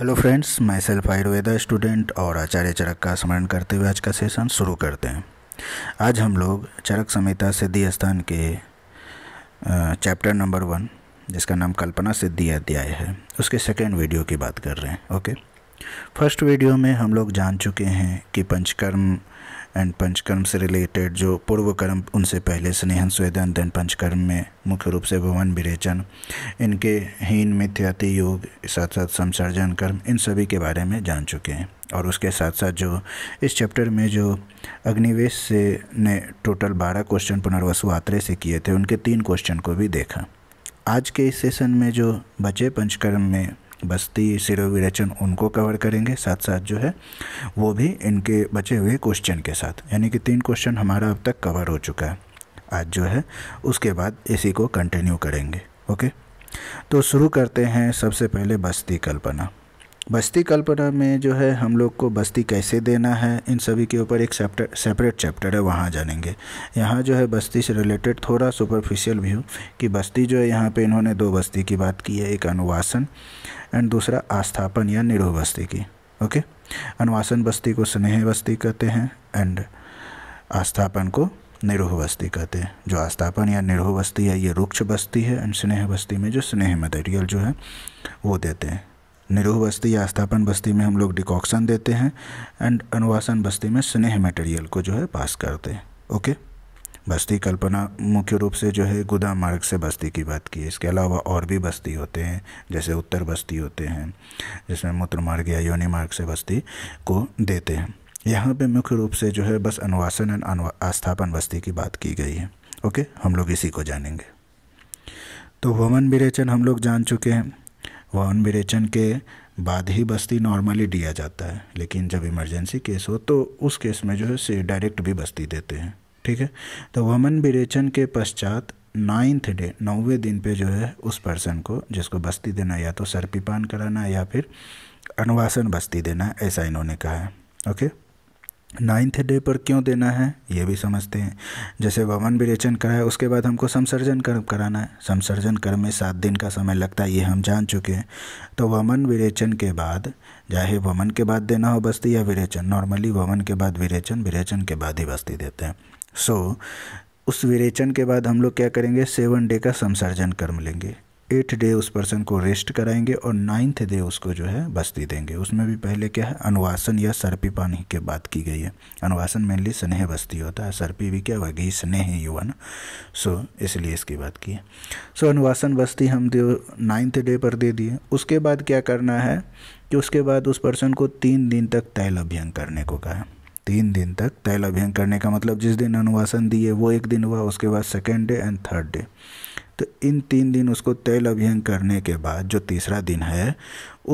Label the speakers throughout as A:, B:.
A: Hello friends मैं self Ayurveda student और आचार्य चरक का स्मरण करते हुए आज का सेशन शुरू करते हैं आज हम लोग चरक संहिता सिद्धि स्थान के चैप्टर नंबर वन जिसका नाम कल्पना सिद्धि अध्याय है उसके सेकेंड वीडियो की बात कर रहे हैं ओके फर्स्ट वीडियो में हम लोग जान चुके हैं कि पंचकर्म एंड पंचकर्म से रिलेटेड जो पूर्व कर्म उनसे पहले स्नेहन स्वेदन देन पंचकर्म में मुख्य रूप से भवन विरेचन इनके हीन मिथ्याति योग साथ साथ संसर्जन कर्म इन सभी के बारे में जान चुके हैं और उसके साथ साथ जो इस चैप्टर में जो अग्निवेश से ने टोटल बारह क्वेश्चन पुनर्वसु आत्रे से किए थे उनके तीन क्वेश्चन को भी देखा आज के इस सेशन में जो बचे पंचकर्म में बस्ती सिरो उनको कवर करेंगे साथ साथ जो है वो भी इनके बचे हुए क्वेश्चन के साथ यानी कि तीन क्वेश्चन हमारा अब तक कवर हो चुका है आज जो है उसके बाद इसी को कंटिन्यू करेंगे ओके तो शुरू करते हैं सबसे पहले बस्ती कल्पना बस्ती कल्पना में जो है हम लोग को बस्ती कैसे देना है इन सभी के ऊपर एक चैप्टर सेपरेट चैप्टर है वहाँ जानेंगे यहाँ जो है बस्ती से रिलेटेड थोड़ा सुपरफिशियल व्यू कि बस्ती जो है यहाँ पे इन्होंने दो बस्ती की बात की है एक अनुवासन एंड दूसरा आस्थापन या निरोह बस्ती की ओके अनुवासन बस्ती को स्नेह बस्ती कहते हैं एंड आस्थापन को निरोह बस्ती कहते हैं जो आस्थापन या निरोह बस्ती है ये रुक्ष बस्ती है एंड स्नेह बस्ती में जो स्नेह मटेरियल जो है वो देते हैं निरोह बस्ती या स्थापन बस्ती में हम लोग डिकॉक्शन देते हैं एंड अनुवासन बस्ती में स्नेह मटेरियल को जो है पास करते हैं ओके बस्ती कल्पना मुख्य रूप से जो है गुदा मार्ग से बस्ती की बात की इसके अलावा और भी बस्ती होते हैं जैसे उत्तर बस्ती होते हैं जिसमें मूत्र मार्ग या योनि मार्ग से बस्ती को देते हैं यहाँ पे मुख्य रूप से जो है बस अनुवासन एंड आस्थापन बस्ती की बात की गई है ओके हम लोग इसी को जानेंगे तो वमन विरेचन हम लोग जान चुके हैं वाहन विरेचन के बाद ही बस्ती नॉर्मली दिया जाता है लेकिन जब इमरजेंसी केस हो तो उस केस में जो है से डायरेक्ट भी बस्ती देते हैं ठीक है तो वमन विरेचन के पश्चात नाइन्थ डे नौवे दिन पे जो है उस पर्सन को जिसको बस्ती देना या तो सरपीपान कराना या फिर अनुवासन बस्ती देना ऐसा इन्होंने कहा है ओके नाइन्थ डे पर क्यों देना है ये भी समझते हैं जैसे भवन विरेचन कराए उसके बाद हमको समसर्जन कर्म कराना है समसर्जन कर्म में सात दिन का समय लगता है ये हम जान चुके हैं तो वमन विरेचन के बाद चाहे वमन के बाद देना हो बस्ती या विरेचन नॉर्मली वमन के बाद विरेचन विरेचन के बाद ही बस्ती देते हैं सो so, उस विरेचन के बाद हम लोग क्या करेंगे सेवन डे का समसर्जन कर्म लेंगे एट डे उस पर्सन को रेस्ट कराएंगे और नाइन्थ डे उसको जो है बस्ती देंगे उसमें भी पहले क्या है अनुवासन या सर्पी पानी की बात की गई है अनुवासन मेनली स्नेह बस्ती होता है सर्पी भी क्या होगी स्नेह युवा ना सो इसलिए इसकी बात की है सो so, अनुवासन बस्ती हम दे नाइन्थ डे पर दे दिए उसके बाद क्या करना है कि उसके बाद उस पर्सन को तीन दिन तक तैल अभ्यंग करने को कहा तीन दिन तक तैल अभ्यंग करने का मतलब जिस दिन अनुवासन दिए वो एक दिन हुआ उसके बाद second day and third day तो इन तीन दिन उसको तेल अभियंग करने के बाद जो तीसरा दिन है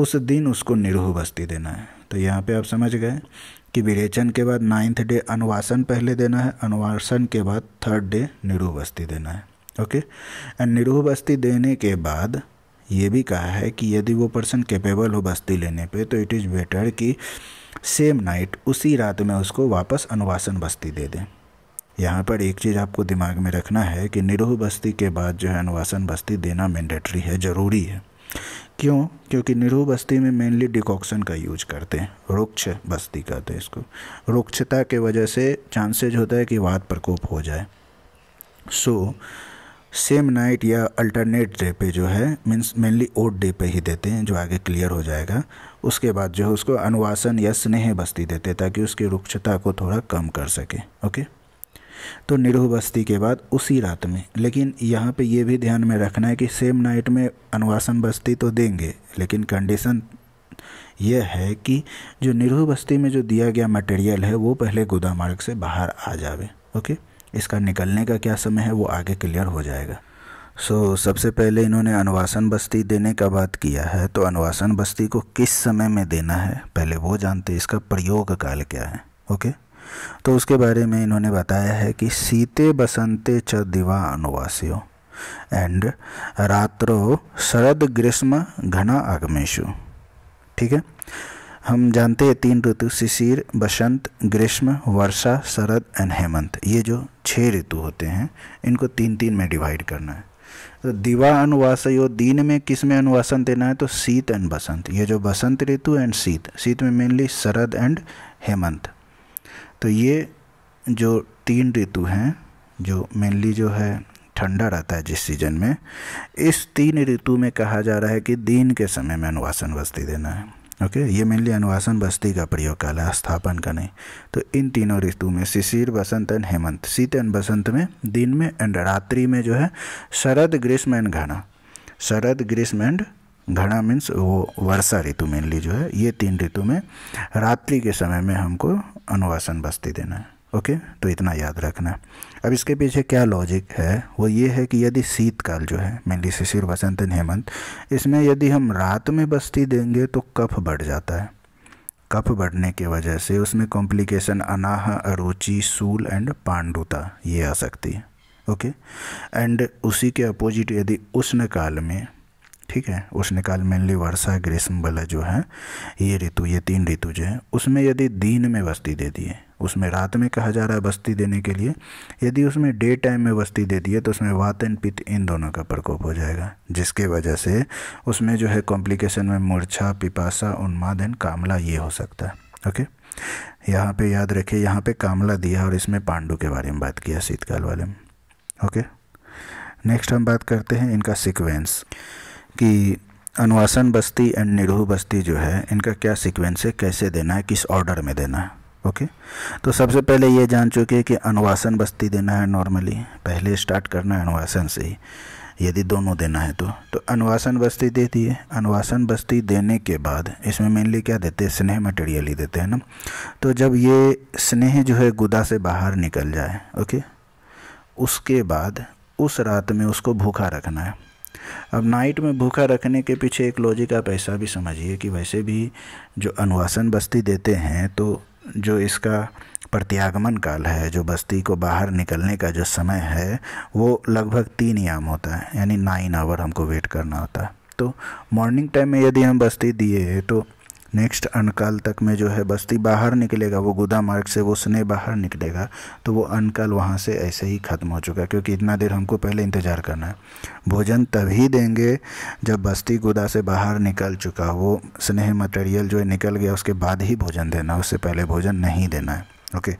A: उस दिन उसको निरूह बस्ती देना है तो यहाँ पे आप समझ गए कि विरेचन के बाद नाइन्थ डे अनुवासन पहले देना है अनुवासन के बाद थर्ड डे निरूह बस्ती देना है ओके एंड निरूह बस्ती देने के बाद ये भी कहा है कि यदि वो पर्सन कैपेबल हो बस्ती लेने पे तो इट इज़ बेटर कि सेम नाइट उसी रात में उसको वापस अनुवासन बस्ती दे दें यहाँ पर एक चीज़ आपको दिमाग में रखना है कि निरोह बस्ती के बाद जो है अनुवासन बस्ती देना मैंडेटरी है ज़रूरी है क्यों क्योंकि निरोह बस्ती में मेनली डिकॉक्शन का यूज करते हैं रुक्ष बस्ती कहते हैं इसको रुक्षता के वजह से चांसेज होता है कि वाद प्रकोप हो जाए सो सेम नाइट या अल्टरनेट डे पे जो है मीन्स मेनली ओट डे पे ही देते हैं जो आगे क्लियर हो जाएगा उसके बाद जो है उसको अनुवासन या स्नेह बस्ती देते हैं ताकि उसकी रुक्षता को थोड़ा कम कर सके ओके तो निरूह बस्ती के बाद उसी रात में लेकिन यहाँ पे ये भी ध्यान में रखना है कि सेम नाइट में अनुवासन बस्ती तो देंगे लेकिन कंडीशन यह है कि जो निरूह बस्ती में जो दिया गया मटेरियल है वो पहले गोदा मार्ग से बाहर आ जावे ओके इसका निकलने का क्या समय है वो आगे क्लियर हो जाएगा सो so, सबसे पहले इन्होंने अनुवासन बस्ती देने का बात किया है तो अनुवासन बस्ती को किस समय में देना है पहले वो जानते इसका प्रयोग काल क्या है ओके okay? तो उसके बारे में इन्होंने बताया है कि सीते बसंते च दिवा अनुवासियों एंड रात्रो शरद ग्रीष्म घना आगमेशु ठीक है हम जानते हैं तीन ऋतु शिशिर बसंत ग्रीष्म वर्षा शरद एंड हेमंत ये जो छः ऋतु होते हैं इनको तीन तीन में डिवाइड करना है तो दिवा यो दिन में किस में अनुवासन देना है तो शीत एंड बसंत ये जो बसंत ऋतु एंड शीत शीत में मेनली शरद एंड हेमंत तो ये जो तीन ऋतु हैं जो मेनली जो है ठंडा रहता है जिस सीज़न में इस तीन ऋतु में कहा जा रहा है कि दिन के समय में अनुवासन बस्ती देना है ओके ये मेनली अनुवासन बस्ती का प्रयोग काल है स्थापन का नहीं तो इन तीनों ऋतु में शिशिर बसंत एंड हेमंत शीत एंड बसंत में दिन में एंड रात्रि में जो है शरद ग्रीष्म एंड घना शरद ग्रीष्म एंड घना मीन्स वो वर्षा ऋतु मेनली जो है ये तीन ऋतु में रात्रि के समय में हमको अनुवासन बस्ती देना है ओके तो इतना याद रखना है अब इसके पीछे क्या लॉजिक है वो ये है कि यदि शीतकाल जो है मेनली शिशिर वसंत हेमंत इसमें यदि हम रात में बस्ती देंगे तो कफ बढ़ जाता है कफ बढ़ने की वजह से उसमें कॉम्प्लिकेशन अनाह अरुचि सूल एंड पांडुता ये आ सकती है ओके एंड उसी के अपोजिट यदि उष्ण काल में ठीक है उसने काल मेनली वर्षा ग्रीष्म वाला जो है ये ऋतु ये तीन ऋतु जो है उसमें यदि दिन में बस्ती दे दिए उसमें रात में कहा जा रहा है बस्ती देने के लिए यदि उसमें डे टाइम में बस्ती दे दिए तो उसमें वात एंड पित्त इन दोनों का प्रकोप हो जाएगा जिसके वजह से उसमें जो है कॉम्प्लिकेशन में मूर्छा पिपासा उन्माद एंड कामला ये हो सकता है ओके यहाँ पे याद रखिए यहाँ पे कामला दिया और इसमें पांडु के बारे में बात किया शीतकाल वाले में ओके नेक्स्ट हम बात करते हैं इनका सिक्वेंस कि अनुवासन बस्ती एंड निरहु बस्ती जो है इनका क्या सीक्वेंस है कैसे देना है किस ऑर्डर में देना है ओके तो सबसे पहले ये जान चुके हैं कि अनुवासन बस्ती देना है नॉर्मली पहले स्टार्ट करना है अनुवासन से ही यदि दोनों देना है तो तो अनुवासन बस्ती दे दिए अनुवासन बस्ती देने के बाद इसमें मेनली क्या देते हैं स्नेह मटेरियल ही देते हैं ना तो जब ये स्नेह जो है गुदा से बाहर निकल जाए ओके उसके बाद उस रात में उसको भूखा रखना है अब नाइट में भूखा रखने के पीछे एक लॉजिक आप ऐसा भी समझिए कि वैसे भी जो अनुवासन बस्ती देते हैं तो जो इसका प्रत्यागमन काल है जो बस्ती को बाहर निकलने का जो समय है वो लगभग तीन याम होता है यानी नाइन आवर हमको वेट करना होता है तो मॉर्निंग टाइम में यदि हम बस्ती दिए तो नेक्स्ट अनकाल तक में जो है बस्ती बाहर निकलेगा वो गुदा मार्ग से वो स्ने बाहर निकलेगा तो वो अनकाल वहाँ से ऐसे ही ख़त्म हो चुका है क्योंकि इतना देर हमको पहले इंतज़ार करना है भोजन तभी देंगे जब बस्ती गुदा से बाहर निकल चुका वो स्नेह मटेरियल जो है निकल गया उसके बाद ही भोजन देना उससे पहले भोजन नहीं देना है ओके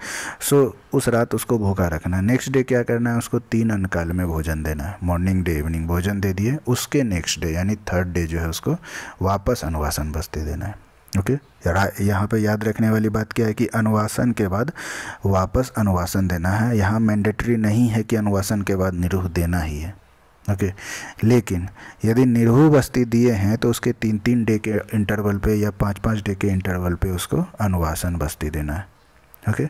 A: सो उस रात उसको भूखा रखना है नेक्स्ट डे क्या करना है उसको तीन अनकाल में भोजन देना है मॉर्निंग डे इवनिंग भोजन दे दिए उसके नेक्स्ट डे यानी थर्ड डे जो है उसको वापस अनुवासन बस्ती देना है ओके यहाँ पे याद रखने वाली बात क्या है कि अनुवासन के बाद वापस अनुवासन देना है यहाँ मैंडेटरी नहीं है कि अनुवासन के बाद निरूह देना ही है ओके लेकिन यदि निरूह बस्ती दिए हैं तो उसके तीन तीन डे के इंटरवल पे या पाँच पाँच डे के इंटरवल पे उसको अनुवासन बस्ती देना है ओके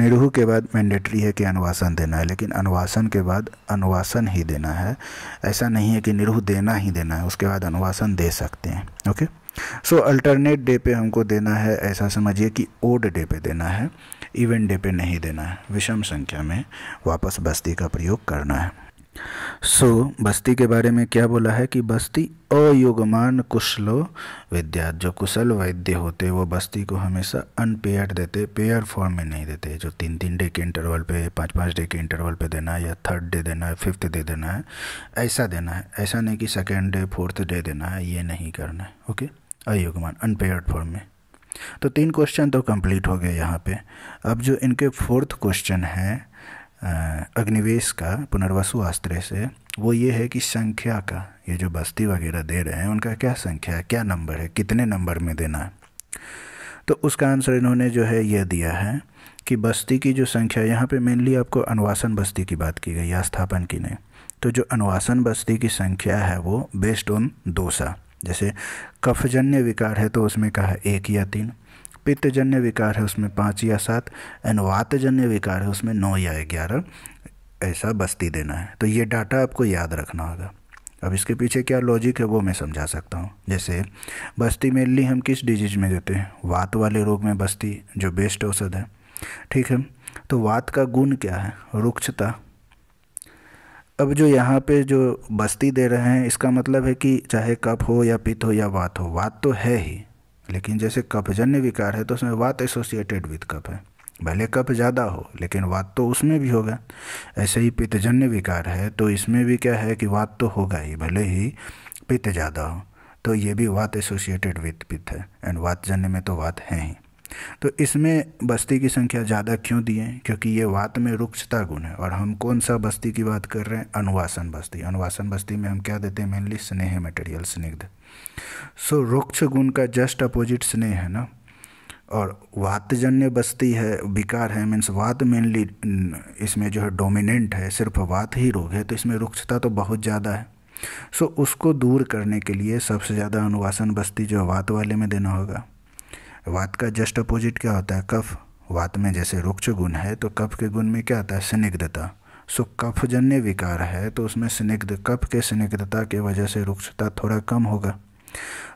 A: निरूह के बाद मैंडेटरी है कि अनुवासन देना है लेकिन अनुवासन के बाद अनुवासन ही देना है ऐसा नहीं है कि निरूह देना ही देना है उसके बाद अनुवासन दे सकते हैं ओके सो अल्टरनेट डे पे हमको देना है ऐसा समझिए कि ओड डे पे देना है इवेंट डे पे नहीं देना है विषम संख्या में वापस बस्ती का प्रयोग करना है सो so, बस्ती के बारे में क्या बोला है कि बस्ती अयोगमान कुशलो विद्या जो कुशल वैद्य होते वो बस्ती को हमेशा अनपेयर देते पेयर फॉर्म में नहीं देते जो तीन तीन डे के इंटरवल पे पाँच पाँच डे के इंटरवल पे देना है या थर्ड डे देना है फिफ्थ डे देना है ऐसा देना है ऐसा नहीं कि सेकेंड डे फोर्थ डे देना है ये नहीं करना है ओके आयु अनपेयर्ड फॉर्म में तो तीन क्वेश्चन तो कंप्लीट हो गए यहाँ पे अब जो इनके फोर्थ क्वेश्चन है अग्निवेश का पुनर्वसु आस्त्र से वो ये है कि संख्या का ये जो बस्ती वगैरह दे रहे हैं उनका क्या संख्या है क्या नंबर है कितने नंबर में देना है तो उसका आंसर इन्होंने जो है यह दिया है कि बस्ती की जो संख्या यहाँ पे मेनली आपको अनुवासन बस्ती की बात की गई या स्थापन की नहीं तो जो अनुवासन बस्ती की संख्या है वो बेस्ड ऑन दोसा जैसे कफजन्य विकार है तो उसमें कहा एक या तीन पित्तजन्य विकार है उसमें पाँच या सात एंड वातजन्य विकार है उसमें नौ या ग्यारह ऐसा बस्ती देना है तो ये डाटा आपको याद रखना होगा अब इसके पीछे क्या लॉजिक है वो मैं समझा सकता हूँ जैसे बस्ती मेनली हम किस डिजीज में देते हैं वात वाले रोग में बस्ती जो बेस्ट औसत है ठीक है तो वात का गुण क्या है रुक्षता अब जो यहाँ पे जो बस्ती दे रहे हैं इसका मतलब है कि चाहे कप हो या पित्त हो या वात हो वात तो है ही लेकिन जैसे कपजन्य विकार है तो उसमें वात एसोसिएटेड विद कप है भले कप ज़्यादा हो लेकिन वात तो उसमें भी होगा ऐसे ही पित्तजन्य विकार है तो इसमें भी क्या है कि वात तो होगा ही भले ही पित्त ज़्यादा हो तो ये भी वात एसोसिएटेड विथ पित्त है एंड वात जन्य में तो वात है ही तो इसमें बस्ती की संख्या ज़्यादा क्यों दिए क्योंकि ये वात में रुक्षता गुण है और हम कौन सा बस्ती की बात कर रहे हैं अनुवासन बस्ती अनुवासन बस्ती में हम क्या देते हैं मेनली स्नेह मटेरियल स्निग्ध सो रुक्ष गुण का जस्ट अपोजिट स्नेह है ना और वातजन्य बस्ती है विकार है मीन्स वात मेनली इसमें जो है डोमिनेंट है सिर्फ वात ही रोग है तो इसमें रुक्षता तो बहुत ज़्यादा है सो उसको दूर करने के लिए सबसे ज़्यादा अनुवासन बस्ती जो वात वाले में देना होगा वात का जस्ट अपोजिट क्या होता है कफ वात में जैसे रुक्ष गुण है तो कफ के गुण में क्या आता है स्निग्धता सो कफजन्य विकार है तो उसमें स्निग्ध कफ के स्निग्धता के वजह से रुक्षता थोड़ा कम होगा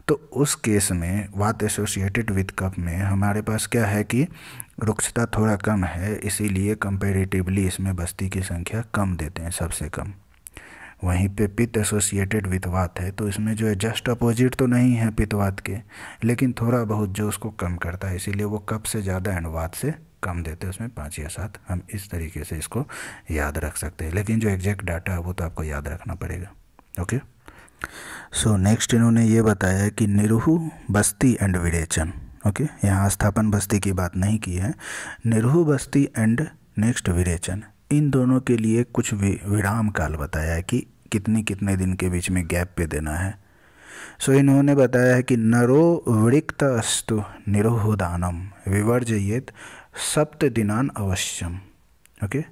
A: तो उस केस में वात एसोसिएटेड विद कफ में हमारे पास क्या है कि रुक्षता थोड़ा कम है इसीलिए कंपेरेटिवली इसमें बस्ती की संख्या कम देते हैं सबसे कम वहीं पे पित्त एसोसिएटेड विथ वात है तो इसमें जो है जस्ट अपोजिट तो नहीं है पित्त वात के लेकिन थोड़ा बहुत जो उसको कम करता है इसीलिए वो कप से ज़्यादा एंड वात से कम देते हैं उसमें पाँच या सात हम इस तरीके से इसको याद रख सकते हैं लेकिन जो एग्जैक्ट डाटा है वो तो आपको याद रखना पड़ेगा ओके सो नेक्स्ट इन्होंने ये बताया कि निरूह बस्ती एंड विरेचन ओके यहाँ स्थापन बस्ती की बात नहीं की है निरहू बस्ती एंड नेक्स्ट विरेचन इन दोनों के लिए कुछ भी विराम काल बताया है कि कितने कितने दिन के बीच में गैप पे देना है सो इन्होंने बताया है कि नरो वृक्त अस्तु निरोहदानम विवर्जयत सप्त दिनान अवश्यम ओके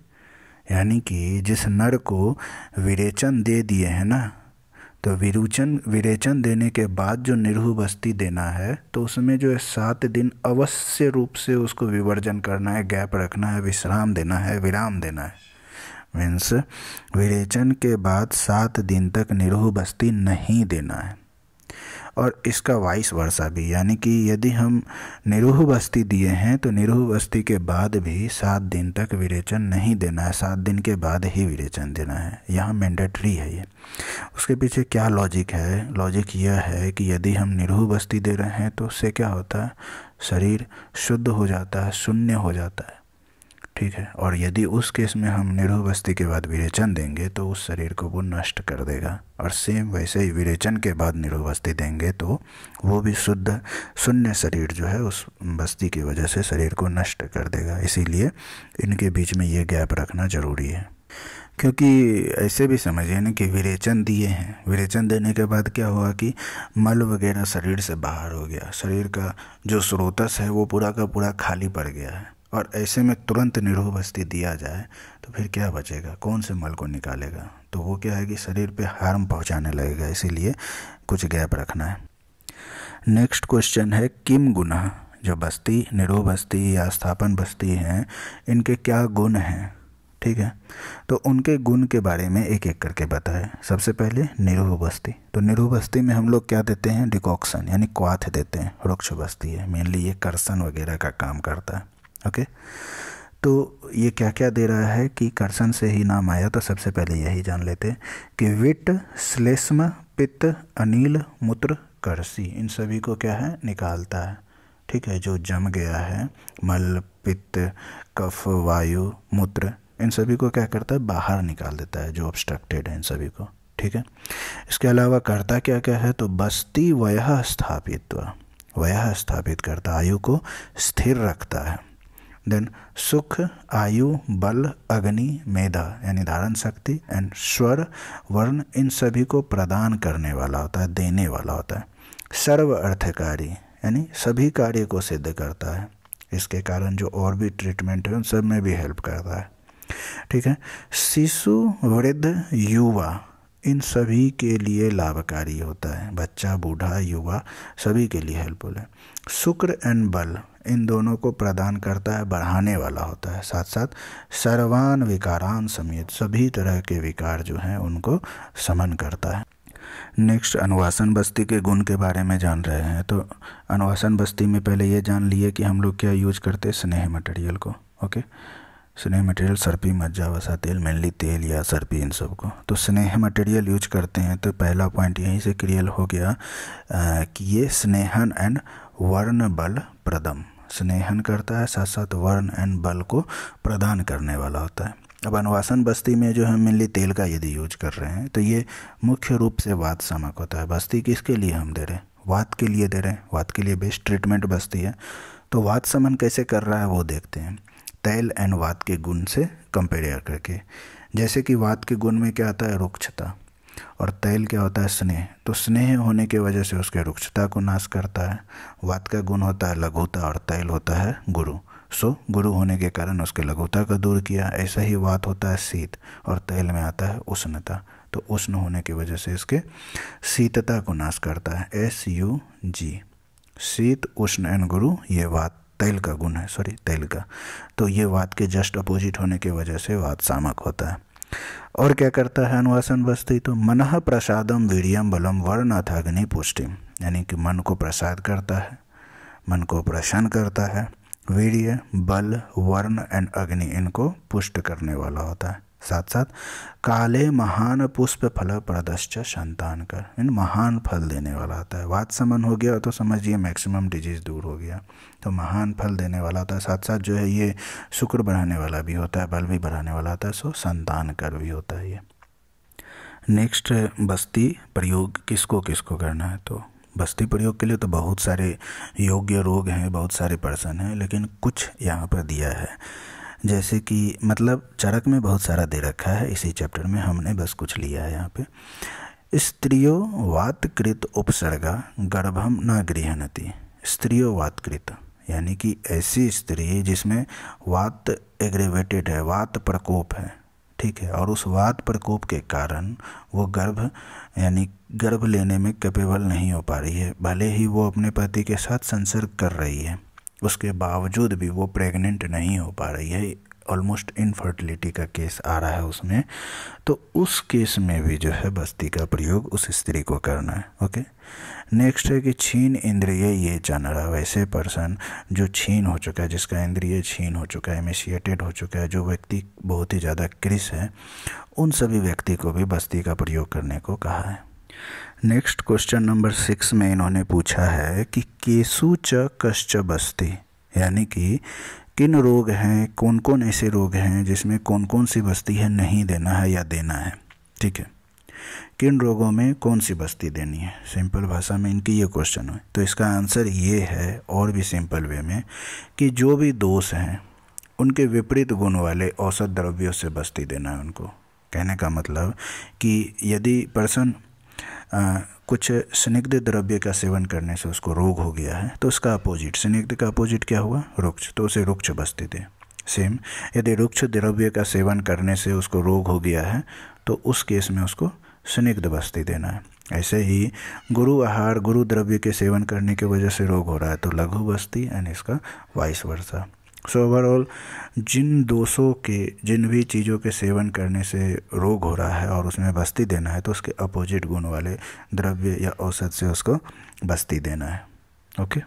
A: यानी कि जिस नर को विरेचन दे दिए हैं ना तो विरुचन विरेचन देने के बाद जो निरहु बस्ती देना है तो उसमें जो है सात दिन अवश्य रूप से उसको विवर्जन करना है गैप रखना है विश्राम देना है विराम देना है मीन्स विरेचन के बाद सात दिन तक निरहु बस्ती नहीं देना है और इसका वाइस वर्षा भी यानी कि यदि हम निरूह बस्ती दिए हैं तो निरूह बस्ती के बाद भी सात दिन तक विरेचन नहीं देना है सात दिन के बाद ही विरेचन देना है यहाँ मैंडेटरी है ये उसके पीछे क्या लॉजिक है लॉजिक यह है कि यदि हम निरूह बस्ती दे रहे हैं तो उससे क्या होता है शरीर शुद्ध हो जाता है शून्य हो जाता है ठीक है और यदि उस केस में हम निरोह बस्ती के बाद विरेचन देंगे तो उस शरीर को वो नष्ट कर देगा और सेम वैसे ही विरेचन के बाद निरोह बस्ती देंगे तो वो भी शुद्ध शून्य शरीर जो है उस बस्ती की वजह से शरीर को नष्ट कर देगा इसीलिए इनके बीच में ये गैप रखना ज़रूरी है क्योंकि ऐसे भी समझिए ना कि विरेचन दिए हैं विरेचन देने के बाद क्या हुआ कि मल वगैरह शरीर से बाहर हो गया शरीर का जो स्रोतस है वो पूरा का पूरा खाली पड़ गया है और ऐसे में तुरंत निरोह बस्ती दिया जाए तो फिर क्या बचेगा कौन से मल को निकालेगा तो वो क्या है कि शरीर पे हार्म पहुंचाने लगेगा इसीलिए कुछ गैप रखना है नेक्स्ट क्वेश्चन है किम गुना जो बस्ती निरोह बस्ती या स्थापन बस्ती हैं इनके क्या गुण हैं ठीक है तो उनके गुण के बारे में एक एक करके बताए सबसे पहले निरोह बस्ती तो निरोह बस्ती में हम लोग क्या देते हैं डिकॉक्सन यानी क्वाथ देते हैं वृक्ष बस्ती है मेनली ये करसन वगैरह का काम करता है ओके तो ये क्या क्या दे रहा है कि कर्सन से ही नाम आया तो सबसे पहले यही जान लेते कि विट श्लेष्म पित्त अनिल मूत्र करसी इन सभी को क्या है निकालता है ठीक है जो जम गया है मल पित्त कफ वायु मूत्र इन सभी को क्या करता है बाहर निकाल देता है जो ऑब्स्ट्रक्टेड है इन सभी को ठीक है इसके अलावा करता क्या क्या है तो बस्ती वयह स्थापित वयह स्थापित करता आयु को स्थिर रखता है देन सुख आयु बल अग्नि मेधा यानी धारण शक्ति एंड स्वर वर्ण इन सभी को प्रदान करने वाला होता है देने वाला होता है सर्व अर्थकारी यानी सभी कार्य को सिद्ध करता है इसके कारण जो और भी ट्रीटमेंट है उन सब में भी हेल्प करता है ठीक है शिशु वृद्ध युवा इन सभी के लिए लाभकारी होता है बच्चा बूढ़ा युवा सभी के लिए हेल्पफुल है शुक्र एंड बल इन दोनों को प्रदान करता है बढ़ाने वाला होता है साथ साथ सर्वान विकारान समेत सभी तरह के विकार जो हैं उनको समन करता है नेक्स्ट अनुवासन बस्ती के गुण के बारे में जान रहे हैं तो अनुवासन बस्ती में पहले ये जान लिए कि हम लोग क्या यूज करते हैं स्नेह मटेरियल को ओके स्नेह मटेरियल सर्पी मज्जा वसा तेल मेनली तेल या सर्पी इन सब को तो स्नेह मटेरियल यूज करते हैं तो पहला पॉइंट यहीं से क्लियर हो गया आ, कि ये स्नेहन एंड वर्ण बल प्रदम स्नेहन करता है साथ साथ वर्ण एंड बल को प्रदान करने वाला होता है अब अनुवासन बस्ती में जो है मेनली तेल का यदि यूज कर रहे हैं तो ये मुख्य रूप से वाद समक होता है बस्ती किसके लिए हम दे रहे हैं वाद के लिए दे रहे हैं वाद के लिए बेस्ट ट्रीटमेंट बस्ती है तो वाद समन कैसे कर रहा है वो देखते हैं तेल एंड वाद के गुण से कंपेयर करके जैसे कि वाद के गुण में क्या आता है रुक्षता और तैल क्या होता है स्नेह तो स्नेह होने की वजह से उसके रुक्षता को नाश करता है वात का गुण होता है लघुता और तैल होता है गुरु सो गुरु होने के कारण उसके लघुता का दूर किया ऐसा ही वात होता है शीत और तैल में आता है उष्णता तो उष्ण होने की वजह से इसके शीतता को नाश करता है एस यू जी शीत उष्ण एंड गुरु ये वात तैल का गुण है सॉरी तैल का तो ये वात के जस्ट अपोजिट होने की वजह से वात सामक होता है और क्या करता है अनुवासन बस्ती तो मन प्रसादम वीरियम बलम वर्ण अथाग्नि पुष्टिम यानी कि मन को प्रसाद करता है मन को प्रसन्न करता है वीर्य बल वर्ण एंड अग्नि इनको पुष्ट करने वाला होता है साथ साथ काले महान पुष्प फल प्रदश्च संतान कर इन महान फल देने वाला आता है वाद समन हो गया तो समझिए मैक्सिमम डिजीज़ दूर हो गया तो महान फल देने वाला होता है साथ साथ जो है ये शुक्र बढ़ाने वाला भी होता है बल भी बढ़ाने वाला होता है सो संतान कर भी होता है ये नेक्स्ट बस्ती प्रयोग किसको किसको करना है तो बस्ती प्रयोग के लिए तो बहुत सारे योग्य रोग हैं बहुत सारे पर्सन हैं लेकिन कुछ यहाँ पर दिया है जैसे कि मतलब चरक में बहुत सारा दे रखा है इसी चैप्टर में हमने बस कुछ लिया है यहाँ पे वातकृत उपसर्गा गर्भम न स्त्रियो वातकृत यानी कि ऐसी स्त्री जिसमें वात एग्रेवेटेड है वात प्रकोप है ठीक है और उस वात प्रकोप के कारण वो गर्भ यानी गर्भ लेने में कैपेबल नहीं हो पा रही है भले ही वो अपने पति के साथ संसर्ग कर रही है उसके बावजूद भी वो प्रेग्नेंट नहीं हो पा रही है ऑलमोस्ट इनफर्टिलिटी का केस आ रहा है उसमें तो उस केस में भी जो है बस्ती का प्रयोग उस स्त्री को करना है ओके नेक्स्ट है कि छीन इंद्रिय ये जान रहा वैसे पर्सन जो छीन हो चुका है जिसका इंद्रिय छीन हो चुका है एमिशिएटेड हो चुका है जो व्यक्ति बहुत ही ज़्यादा क्रिस है उन सभी व्यक्ति को भी बस्ती का प्रयोग करने को कहा है नेक्स्ट क्वेश्चन नंबर सिक्स में इन्होंने पूछा है कि केसु च कश्च बस्ती यानी कि किन रोग हैं कौन कौन ऐसे रोग हैं जिसमें कौन कौन सी बस्ती है नहीं देना है या देना है ठीक है किन रोगों में कौन सी बस्ती देनी है सिंपल भाषा में इनकी ये क्वेश्चन है तो इसका आंसर ये है और भी सिंपल वे में कि जो भी दोष हैं उनके विपरीत गुण वाले औसत द्रव्यों से बस्ती देना है उनको कहने का मतलब कि यदि पर्सन आ, कुछ स्निग्ध द्रव्य का सेवन करने से उसको रोग हो गया है तो उसका अपोजिट स्निग्ध का अपोजिट क्या हुआ रुक्ष तो उसे रुक्ष बसते थे सेम यदि रुक्ष द्रव्य का सेवन करने से उसको रोग हो गया है तो उस केस में उसको स्निग्ध बस्ती देना है ऐसे ही गुरु आहार गुरु द्रव्य के सेवन करने की वजह से रोग हो रहा है तो लघु बस्ती एंड इसका वाइस वर्षा सो ओवरऑल जिन दोषों के जिन भी चीज़ों के सेवन करने से रोग हो रहा है और उसमें बस्ती देना है तो उसके अपोजिट गुण वाले द्रव्य या औसत से उसको बस्ती देना है ओके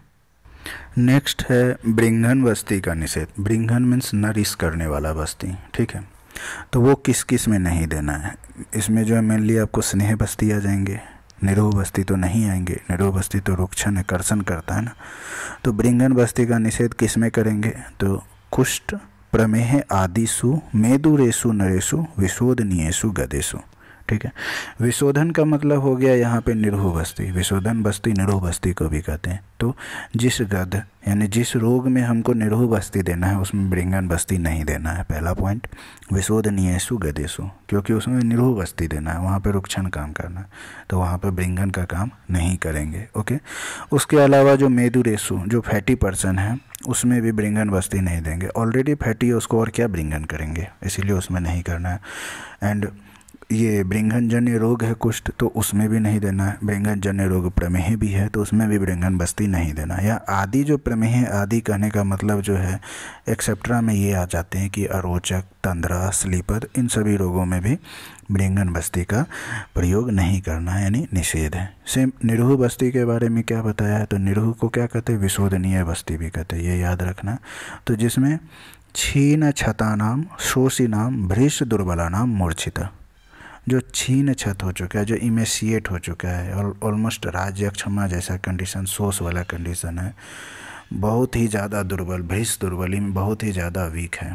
A: नेक्स्ट है ब्रिंघन बस्ती का निषेध ब्रिंघन मीन्स नरिश करने वाला बस्ती ठीक है तो वो किस किस में नहीं देना है इसमें जो है मेनली आपको स्नेह बस्ती आ जाएंगे निरोह बस्ती तो नहीं आएंगे निरोह बस्ती तो रुक्षण आकर्षण करता है ना तो ब्रिंगन बस्ती का निषेध किस में करेंगे तो कुष्ठ प्रमेह आदिशु मेदुरेशु नरेशु विशोधनीयेशु गदेशु ठीक है विशोधन का मतलब हो गया यहाँ पे निरूह बस्ती विशोधन बस्ती निरूह बस्ती को भी कहते हैं तो जिस गद यानी जिस रोग में हमको निरूह बस्ती देना है उसमें ब्रिंगन बस्ती नहीं देना है पहला पॉइंट विशोधनीयसु गदेशु क्योंकि उसमें निरूह बस्ती देना है वहाँ पर रुक्षण काम करना है तो वहाँ पर ब्रिंगन का काम नहीं करेंगे ओके उसके अलावा जो मेदु रेशु जो फैटी पर्सन है उसमें भी ब्रिंगन बस्ती नहीं देंगे ऑलरेडी फैटी है उसको और क्या ब्रिंगन करेंगे इसीलिए उसमें नहीं करना है एंड ये ब्रिंघनजन्य रोग है कुष्ठ तो उसमें भी नहीं देना है ब्रिंघनजन्य रोग प्रमेह भी है तो उसमें भी ब्रिंघन बस्ती नहीं देना या आदि जो प्रमेह आदि कहने का मतलब जो है एक्सेप्ट्रा में ये आ जाते हैं कि अरोचक तंद्रा स्लीपर इन सभी रोगों में भी ब्रिंगन बस्ती का प्रयोग नहीं करना यानी निषेध है सेम निरूह बस्ती के बारे में क्या बताया है तो निरूह को क्या कहते हैं विशोधनीय बस्ती भी कहते हैं ये याद रखना तो जिसमें छीन छता नाम शोषी नाम भ्रीष दुर्बला नाम मूर्छिता जो छीन छत हो चुका है जो इमेसिएट हो चुका है ऑलमोस्ट राज्य क्षमा जैसा कंडीशन सोस वाला कंडीशन है बहुत ही ज़्यादा दुर्बल भ्रिस दुर्बली में बहुत ही ज़्यादा वीक है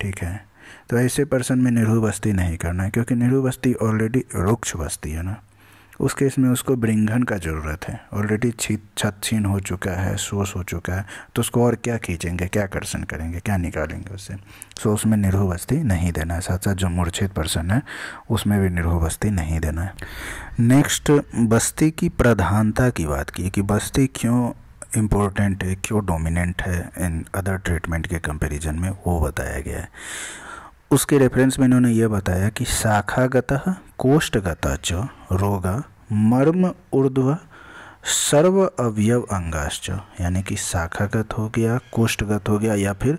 A: ठीक है तो ऐसे पर्सन में निरूह बस्ती नहीं करना है क्योंकि निरूह बस्ती ऑलरेडी रुक्ष बस्ती है ना उस केस में उसको ब्रिंघन का ज़रूरत है ऑलरेडी छीत छत छीन हो चुका है सोस हो चुका है तो उसको और क्या खींचेंगे क्या कर्षण करेंगे क्या निकालेंगे उससे सो उसमें निरोह बस्ती नहीं देना है साथ साथ जो मूर्छित पर्सन है उसमें भी निरोह बस्ती नहीं देना है नेक्स्ट बस्ती की प्रधानता की बात की कि बस्ती क्यों इम्पोर्टेंट है क्यों डोमिनेंट है इन अदर ट्रीटमेंट के कंपेरिजन में वो बताया गया है उसके रेफरेंस में इन्होंने ये बताया कि शाखागत कोष्ठगत च रोग मर्म ऊर्ध्व सर्व अवयव अंगाश्च यानी कि शाखागत हो गया कोष्ठगत हो गया या फिर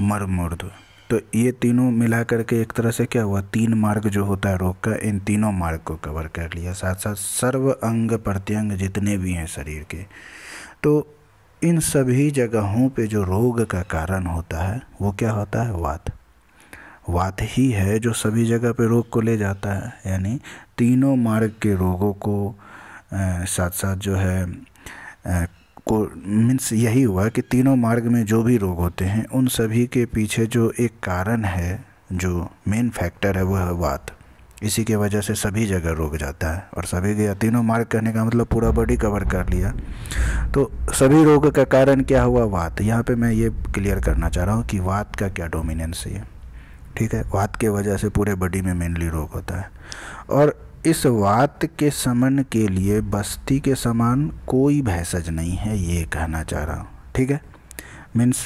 A: ऊर्ध्व तो ये तीनों मिला करके एक तरह से क्या हुआ तीन मार्ग जो होता है रोग का इन तीनों मार्ग को कवर कर लिया साथ साथ सर्व अंग प्रत्यंग जितने भी हैं शरीर के तो इन सभी जगहों पे जो रोग का कारण होता है वो क्या होता है वात वात ही है जो सभी जगह पे रोग को ले जाता है यानी तीनों मार्ग के रोगों को साथ साथ जो है आ, को मीन्स यही हुआ कि तीनों मार्ग में जो भी रोग होते हैं उन सभी के पीछे जो एक कारण है जो मेन फैक्टर है वो है वात इसी के वजह से सभी जगह रोग जाता है और सभी गया तीनों मार्ग करने का मतलब पूरा बॉडी कवर कर लिया तो सभी रोग का कारण क्या हुआ वात यहाँ पे मैं ये क्लियर करना चाह रहा हूँ कि वात का क्या डोमिनेंस है ठीक है वात के वजह से पूरे बॉडी में मेनली रोग होता है और इस वात के समन के लिए बस्ती के समान कोई भैसज नहीं है ये कहना चाह रहा हूँ ठीक है मीन्स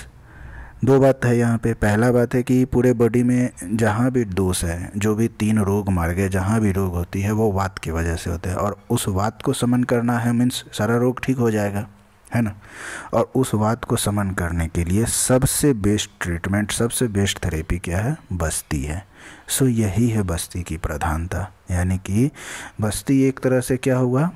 A: दो बात है यहाँ पे पहला बात है कि पूरे बॉडी में जहाँ भी दोष है जो भी तीन रोग मार गए जहाँ भी रोग होती है वो वात की वजह से होते हैं और उस वात को समन करना है मीन्स सारा रोग ठीक हो जाएगा है ना और उस बात को समन करने के लिए सबसे बेस्ट ट्रीटमेंट सबसे बेस्ट थेरेपी क्या है बस्ती है सो यही है बस्ती की प्रधानता यानी कि बस्ती एक तरह से क्या हुआ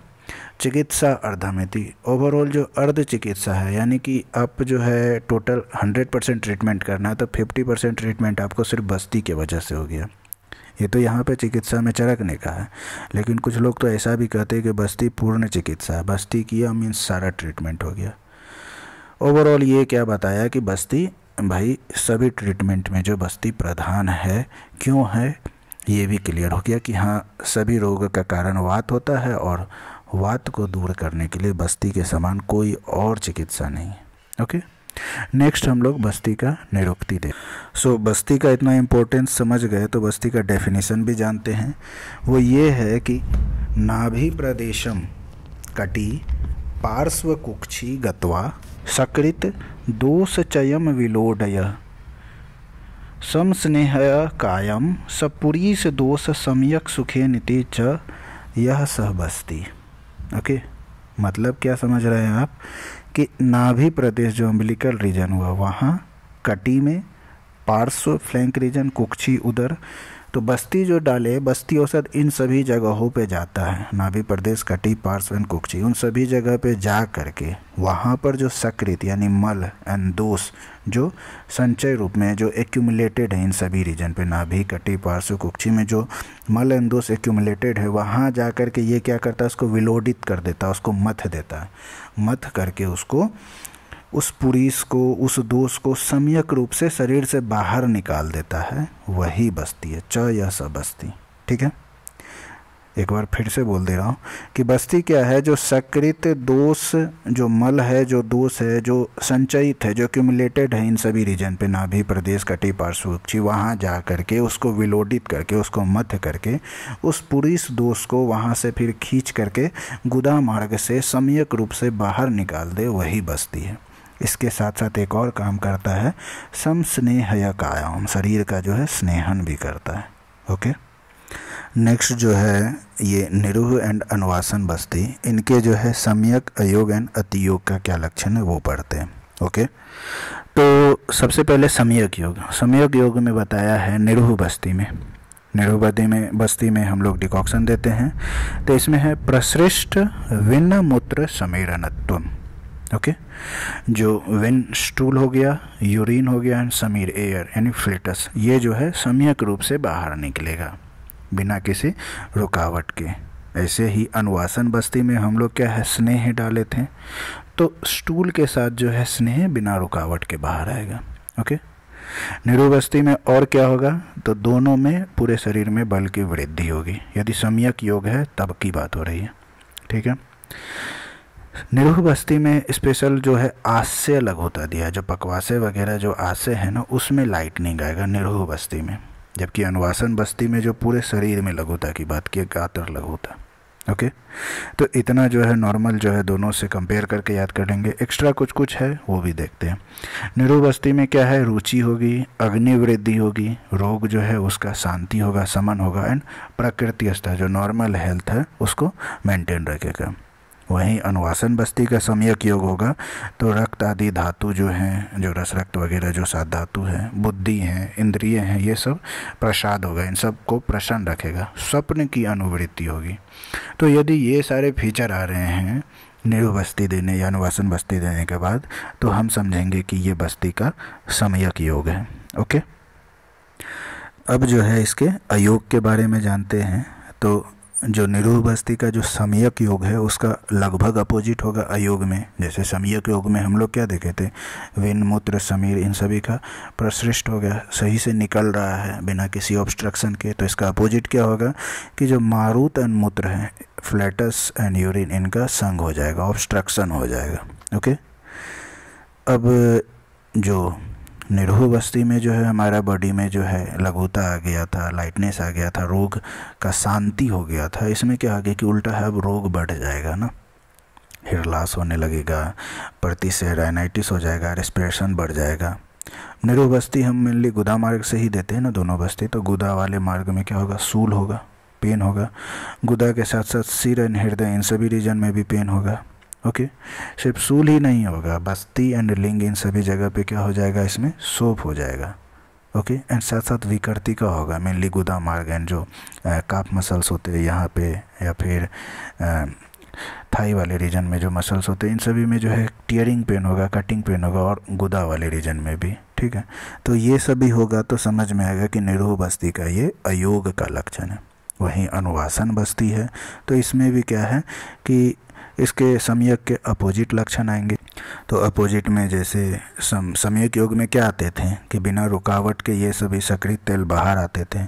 A: चिकित्सा अर्धमिति ओवरऑल जो अर्ध चिकित्सा है यानी कि आप जो है टोटल 100 परसेंट ट्रीटमेंट करना है तो 50 परसेंट ट्रीटमेंट आपको सिर्फ बस्ती के वजह से हो गया ये तो यहाँ पे चिकित्सा में चरकने का है लेकिन कुछ लोग तो ऐसा भी कहते हैं कि बस्ती पूर्ण चिकित्सा है बस्ती किया मीन्स सारा ट्रीटमेंट हो गया ओवरऑल ये क्या बताया कि बस्ती भाई सभी ट्रीटमेंट में जो बस्ती प्रधान है क्यों है ये भी क्लियर हो गया कि हाँ सभी रोग का कारण वात होता है और वात को दूर करने के लिए बस्ती के समान कोई और चिकित्सा नहीं ओके okay? नेक्स्ट हम लोग बस्ती का निरुक्ति दे सो so, बस्ती का इतना इम्पोर्टेंस समझ गए तो बस्ती का डेफिनेशन भी जानते हैं वो ये है कि नाभि प्रदेशम कटी पार्श्व कुक्षी गत्वा सकृत चयम विलोडय समस्नेह कायम सपुरीस दोष सम्यक सुखे निति च यह सह बस्ती ओके मतलब क्या समझ रहे हैं आप कि नाभि प्रदेश जो अम्बिलिकल रीजन हुआ वहाँ कटी में पार्श्व फ्लैंक रीजन कुक्षी उधर तो बस्ती जो डाले बस्ती औसत इन सभी जगहों पे जाता है नाभि प्रदेश कटी एंड कुक्षी उन सभी जगह पे जा करके वहाँ पर जो सकृत यानी मल एंड दोष जो संचय रूप में जो एक्यूमुलेटेड है इन सभी रीजन पे नाभि कटी पार्श्व कुक्षी में जो मल एंड दोष एक्यूमुलेटेड है वहाँ जा कर के ये क्या करता है उसको विलोडित कर देता है उसको मथ देता है मथ करके उसको उस पुरुष को उस दोष को सम्यक रूप से शरीर से बाहर निकाल देता है वही बस्ती है च यह स बस्ती ठीक है एक बार फिर से बोल दे रहा हूँ कि बस्ती क्या है जो सकृत दोष जो मल है जो दोष है जो संचयित है जो क्यूमुलेटेड है इन सभी रीजन पे नाभि प्रदेश कटी पार्श्वी वहाँ जा करके उसको विलोडित करके उसको मध्य करके उस पुरुष दोष को वहाँ से फिर खींच करके गुदा मार्ग से सम्यक रूप से बाहर निकाल दे वही बस्ती है इसके साथ साथ एक और काम करता है सम स्नेहय कायाम शरीर का जो है स्नेहन भी करता है ओके नेक्स्ट जो है ये निरूह एंड अनुवासन बस्ती इनके जो है सम्यक अयोग एंड अतियोग का क्या लक्षण है वो पढ़ते हैं ओके तो सबसे पहले सम्यक योग सम्यक योग में बताया है निरूह बस्ती में निरूपति में बस्ती में हम लोग डिकॉक्शन देते हैं तो इसमें है प्रसृष्ट विन मूत्र समीरणत्व ओके जो वेन स्टूल हो गया यूरिन हो गया एंड समीर एयर यानी फ्लेटस ये जो है सम्यक रूप से बाहर निकलेगा बिना किसी रुकावट के ऐसे ही अनुवासन बस्ती में हम लोग क्या है स्नेह डाले थे तो स्टूल के साथ जो है स्नेह बिना रुकावट के बाहर आएगा ओके निरुवस्ती में और क्या होगा तो दोनों में पूरे शरीर में बल की वृद्धि होगी यदि सम्यक योग है तब की बात हो रही है ठीक है निरूह बस्ती में स्पेशल जो है आज से अलग होता दिया जो पकवासे वगैरह जो आज से है ना उसमें लाइटनिंग आएगा निरूह बस्ती में जबकि अनुवासन बस्ती में जो पूरे शरीर में लघुता की बात की गातर लघुता ओके तो इतना जो है नॉर्मल जो है दोनों से कंपेयर करके याद कर लेंगे एक्स्ट्रा कुछ कुछ है वो भी देखते हैं निरूह बस्ती में क्या है रुचि होगी अग्नि वृद्धि होगी रोग जो है उसका शांति होगा समन होगा एंड प्रकृति स्तर जो नॉर्मल हेल्थ है उसको मेंटेन रखेगा वहीं अनुवासन बस्ती का सम्यक योग होगा तो रक्त आदि धातु जो हैं जो रस रक्त वगैरह जो सात धातु हैं बुद्धि हैं इंद्रिय हैं ये सब प्रसाद होगा इन सब को प्रसन्न रखेगा स्वप्न की अनुवृत्ति होगी तो यदि ये सारे फीचर आ रहे हैं निरु बस्ती देने या अनुवासन बस्ती देने के बाद तो हम समझेंगे कि ये बस्ती का समयक योग है ओके अब जो है इसके अयोग के बारे में जानते हैं तो जो निरूह बस्ती का जो समयक योग है उसका लगभग अपोजिट होगा अयोग में जैसे समयक योग में हम लोग क्या देखे थे विन मूत्र समीर इन सभी का प्रसृष्ट हो गया सही से निकल रहा है बिना किसी ऑब्स्ट्रक्शन के तो इसका अपोजिट क्या होगा कि जो मारूत एंड मूत्र हैं फ्लैटस एंड यूरिन इनका संग हो जाएगा ऑब्स्ट्रक्शन हो जाएगा ओके अब जो निरहु बस्ती में जो है हमारा बॉडी में जो है लघुता आ गया था लाइटनेस आ गया था रोग का शांति हो गया था इसमें क्या आ गया कि उल्टा है अब रोग बढ़ जाएगा ना हिरलास होने लगेगा प्रति से राइनाइटिस हो जाएगा रेस्पिरेशन बढ़ जाएगा निरहू बस्ती हम मेनली गुदा मार्ग से ही देते हैं ना दोनों बस्ती तो गुदा वाले मार्ग में क्या होगा सूल होगा पेन होगा गुदा के साथ साथ सिर एंड हृदय इन सभी रीजन में भी पेन होगा ओके सिर्फ सूल ही नहीं होगा बस्ती एंड लिंग इन सभी जगह पे क्या हो जाएगा इसमें सोप हो जाएगा ओके एंड साथ साथ विकृति का होगा मेनली गुदा मार्ग एंड जो काफ मसल्स होते हैं यहाँ पे या फिर आ, थाई वाले रीजन में जो मसल्स होते हैं इन सभी में जो है टीयरिंग पेन होगा कटिंग पेन होगा और गुदा वाले रीजन में भी ठीक है तो ये सभी होगा तो समझ में आएगा कि निरूह बस्ती का ये अयोग का लक्षण है वहीं अनुवासन बस्ती है तो इसमें भी क्या है कि इसके समयक के अपोजिट लक्षण आएंगे तो अपोजिट में जैसे सम समयक योग में क्या आते थे कि बिना रुकावट के ये सभी सक्रिय तेल बाहर आते थे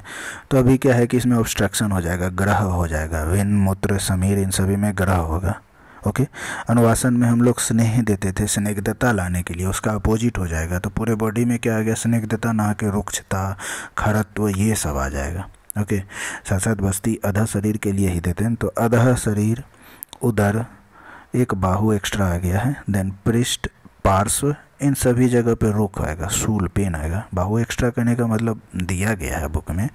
A: तो अभी क्या है कि इसमें ऑब्स्ट्रक्शन हो जाएगा ग्रह हो जाएगा विन मूत्र समीर इन सभी में ग्रह होगा ओके अनुवासन में हम लोग स्नेह देते थे स्नेग्धता लाने के लिए उसका अपोजिट हो जाएगा तो पूरे बॉडी में क्या आ गया स्नेग्धता ना के रुक्षता खरत्व ये सब आ जाएगा ओके साथ साथ बस्ती अधर शरीर के लिए ही देते हैं तो अधः शरीर उदर एक बाहु एक्स्ट्रा आ गया है देन पृष्ठ पार्श्व इन सभी जगह पे रोक आएगा सूल पेन आएगा बाहु एक्स्ट्रा करने का मतलब दिया गया है बुक में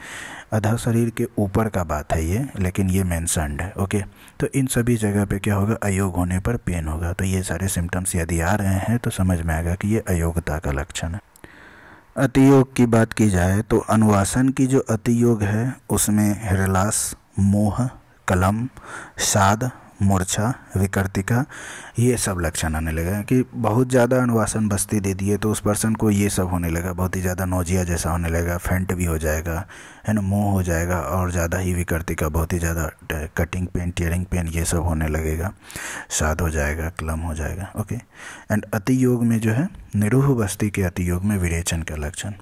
A: आधा शरीर के ऊपर का बात है ये लेकिन ये मैंसनड है ओके तो इन सभी जगह पे क्या होगा अयोग होने पर पेन होगा तो ये सारे सिम्टम्स यदि आ रहे हैं तो समझ में आएगा कि ये अयोग्यता का लक्षण है अतियोग की बात की जाए तो अनुवासन की जो अतियोग है उसमें हृलास मोह कलम साध मूर्छा विकृतिका ये सब लक्षण आने लगा कि बहुत ज़्यादा अनुवासन बस्ती दे दिए तो उस पर्सन को ये सब होने लगा बहुत ही ज़्यादा नोजिया जैसा होने लगा फेंट भी हो जाएगा है ना मुँह हो जाएगा और ज़्यादा ही विकृतिका बहुत ही ज़्यादा कटिंग पेन टेयरिंग पेन ये सब होने लगेगा साद हो जाएगा क्लम हो जाएगा ओके एंड अति योग में जो है निरूह बस्ती के अति योग में विरेचन का लक्षण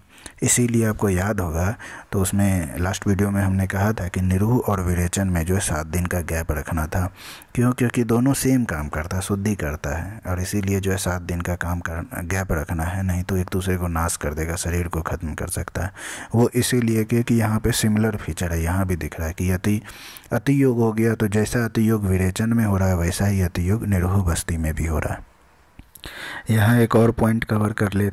A: इसीलिए आपको याद होगा तो उसमें लास्ट वीडियो में हमने कहा था कि निरूह और विरेचन में जो है सात दिन का गैप रखना था क्यों क्योंकि दोनों सेम काम करता है शुद्धि करता है और इसीलिए जो है सात दिन का काम कर गैप रखना है नहीं तो एक दूसरे को नाश कर देगा शरीर को ख़त्म कर सकता है वो इसीलिए क्योंकि यहाँ पर सिमिलर फीचर है यहाँ भी दिख रहा है कि अति अति योग हो गया तो जैसा अति योग विरेचन में हो रहा है वैसा ही अति योग निरूह बस्ती में भी हो रहा है यहाँ एक और पॉइंट कवर कर ले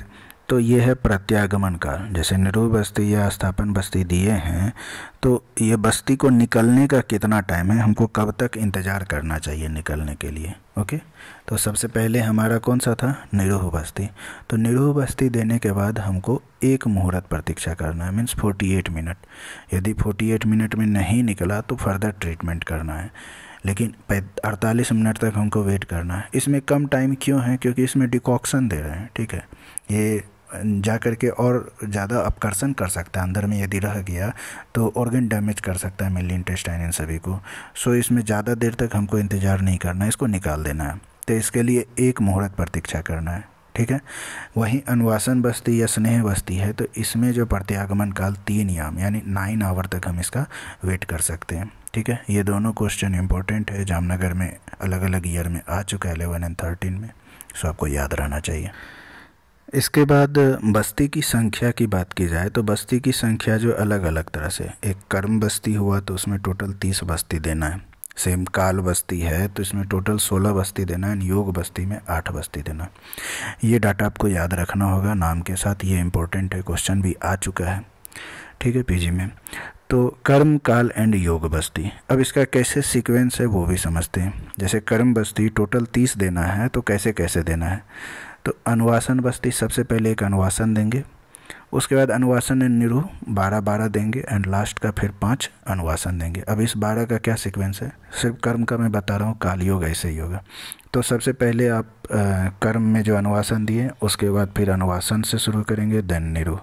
A: तो ये है प्रत्यागमन का जैसे निरूह बस्ती या स्थापन बस्ती दिए हैं तो ये बस्ती को निकलने का कितना टाइम है हमको कब तक इंतज़ार करना चाहिए निकलने के लिए ओके तो सबसे पहले हमारा कौन सा था निरूह बस्ती तो निरूह बस्ती देने के बाद हमको एक मुहूर्त प्रतीक्षा करना है मीन्स 48 मिनट यदि 48 मिनट में नहीं निकला तो फर्दर ट्रीटमेंट करना है लेकिन अड़तालीस मिनट तक हमको वेट करना है इसमें कम टाइम क्यों है क्योंकि इसमें डिकॉक्शन दे रहे हैं ठीक है ये जा कर के और ज़्यादा अपकर्षण कर सकता है अंदर में यदि रह गया तो ऑर्गन डैमेज कर सकता है मिली इंटेस्टाइन इन सभी को सो इसमें ज़्यादा देर तक हमको इंतज़ार नहीं करना है इसको निकाल देना है तो इसके लिए एक मुहूर्त प्रतीक्षा करना है ठीक है वहीं अनुवासन बस्ती या स्नेह बस्ती है तो इसमें जो प्रत्यागमन काल तीन याम यानी नाइन आवर तक हम इसका वेट कर सकते हैं ठीक है ये दोनों क्वेश्चन इंपॉर्टेंट है जामनगर में अलग अलग ईयर में आ चुका है एलेवन एंड थर्टीन में सो आपको याद रहना चाहिए इसके बाद बस्ती की संख्या की बात की जाए तो बस्ती की संख्या जो अलग अलग तरह से एक कर्म बस्ती हुआ तो उसमें टोटल तीस बस्ती देना है सेम काल बस्ती है तो इसमें टोटल सोलह बस्ती देना है योग बस्ती में आठ बस्ती देना ये डाटा आपको याद रखना होगा नाम के साथ ये इम्पोर्टेंट है क्वेश्चन भी आ चुका है ठीक है पीजी में तो कर्म काल एंड योग बस्ती अब इसका कैसे सीक्वेंस है वो भी समझते हैं जैसे कर्म बस्ती टोटल तीस देना है तो कैसे कैसे देना है तो अनुवासन बस्ती सबसे पहले एक अनुवासन देंगे उसके बाद अनुवासन एंड निरूह बारह बारह देंगे एंड लास्ट का फिर पाँच अनुवासन देंगे अब इस बारह का क्या सीक्वेंस है सिर्फ कर्म का मैं बता रहा हूँ काल योग ऐसे ही होगा तो सबसे पहले आप आ, कर्म में जो अनुवासन दिए उसके बाद फिर अनुवासन से शुरू करेंगे देन निरूह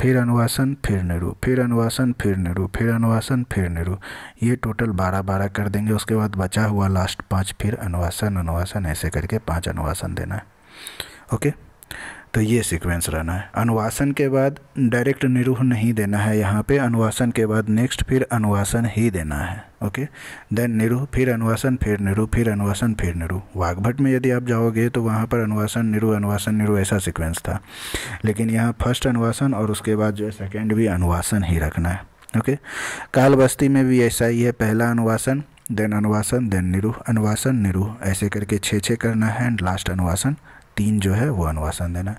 A: फिर अनुवासन फिर निरू फिर अनुवासन फिर निरू फिर अनुवासन फिर निरू ये टोटल बारह बारह कर देंगे उसके बाद बचा हुआ लास्ट पाँच फिर अनुवासन अनुवासन ऐसे करके पाँच अनुवासन देना है ओके तो ये सीक्वेंस रहना है अनुवासन के बाद डायरेक्ट निरूह नहीं देना है यहाँ पे अनुवासन के बाद नेक्स्ट फिर अनुवासन ही देना है ओके देन निरूह फिर अनुवासन फिर निरूह फिर अनुवासन फिर निरूह वाघभट में यदि आप जाओगे तो वहाँ पर अनुवासन निरूह अनुवासन निरूह ऐसा सीक्वेंस था लेकिन यहाँ फर्स्ट अनुवासन और उसके बाद जो है सेकेंड भी अनुवासन ही रखना है ओके काल बस्ती में भी ऐसा ही है पहला अनुवासन देन अनुवासन देन निरूह अनुवासन निरूह ऐसे करके छः छः करना है एंड लास्ट अनुवासन तीन जो है वो अनुवासन देना है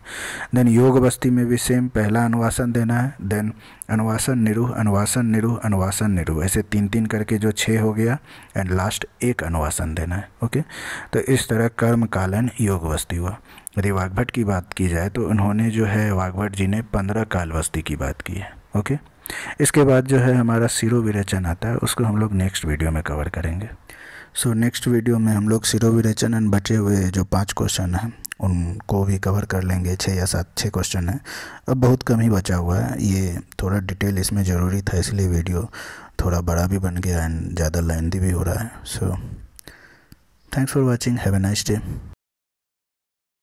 A: देन योग बस्ती में भी सेम पहला अनुवासन देना है देन अनुवासन निरूह अनुवासन निरूह अनुवासन निरूह ऐसे तीन तीन करके जो छः हो गया एंड लास्ट एक अनुवासन देना है ओके तो इस तरह कर्मकालन योग बस्ती हुआ यदि वाघभट की बात की जाए तो उन्होंने जो है वाघभट जी ने पंद्रह काल बस्ती की बात की है ओके इसके बाद जो है हमारा सिरो विरेचन आता है उसको हम लोग नेक्स्ट वीडियो में कवर करेंगे सो नेक्स्ट वीडियो में हम लोग सिरो विरेचन एंड बचे हुए जो पाँच क्वेश्चन हैं उनको भी कवर कर लेंगे छः या सात छः क्वेश्चन हैं अब बहुत कम ही बचा हुआ है ये थोड़ा डिटेल इसमें ज़रूरी था इसलिए वीडियो थोड़ा बड़ा भी बन गया एंड ज़्यादा लेंदी भी हो रहा है so thanks for watching have a nice day